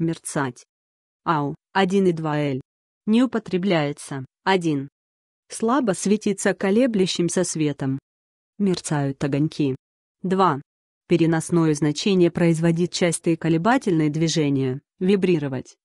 мерцать. АУ и 1,2Л. Не употребляется. 1. Слабо светится колеблющимся светом. Мерцают огоньки. 2. Переносное значение производит частые колебательные движения, вибрировать,